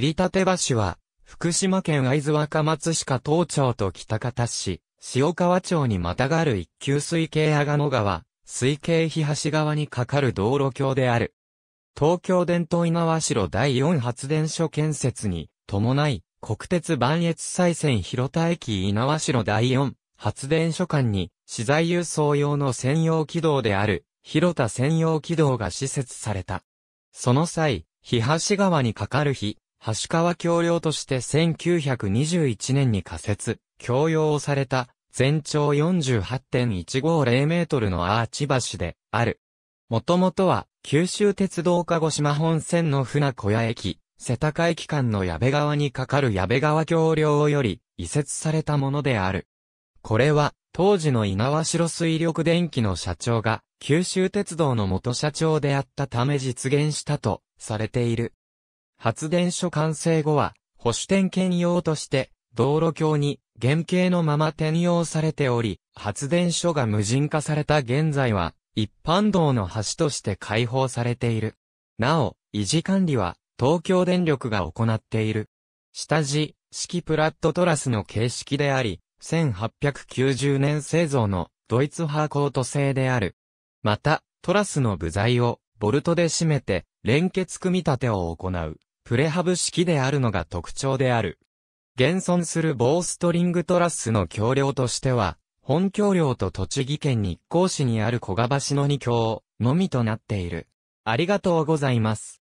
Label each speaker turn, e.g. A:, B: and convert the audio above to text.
A: 霧立橋
B: は、福島県会津若松市加東町と北方市、塩川町にまたがる一級水系阿賀野川、水系日橋側に架かる道路橋である。東京伝統稲城第4発電所建設に伴い、国鉄磐越西線広田駅稲城第4発電所間に資材輸送用の専用軌道である広田専用軌道が施設された。その際、日橋川に架かる日橋川橋梁として1921年に仮設、供用された、全長48.150メートルのアーチ橋で、ある。もともとは、九州鉄道鹿児島本線の船小屋駅、瀬高駅間の矢部川に架かる矢部川橋梁より、移設されたものである。これは、当時の稲和城水力電機の社長が、九州鉄道の元社長であったため実現したと、されている。発電所完成後は、保守点検用として、道路橋に原型のまま転用されており、発電所が無人化された現在は、一般道の橋として開放されている。なお、維持管理は、東京電力が行っている。下地、式プラットトラスの形式であり、1890年製造のドイツハーコート製である。また、トラスの部材をボルトで締めて連結組み立てを行う。プレハブ式であるのが特徴である。現存するーストリングトラスの橋梁としては、本橋梁と栃木県日光市にある小賀橋の二橋のみとなっている。
A: ありがとうございます。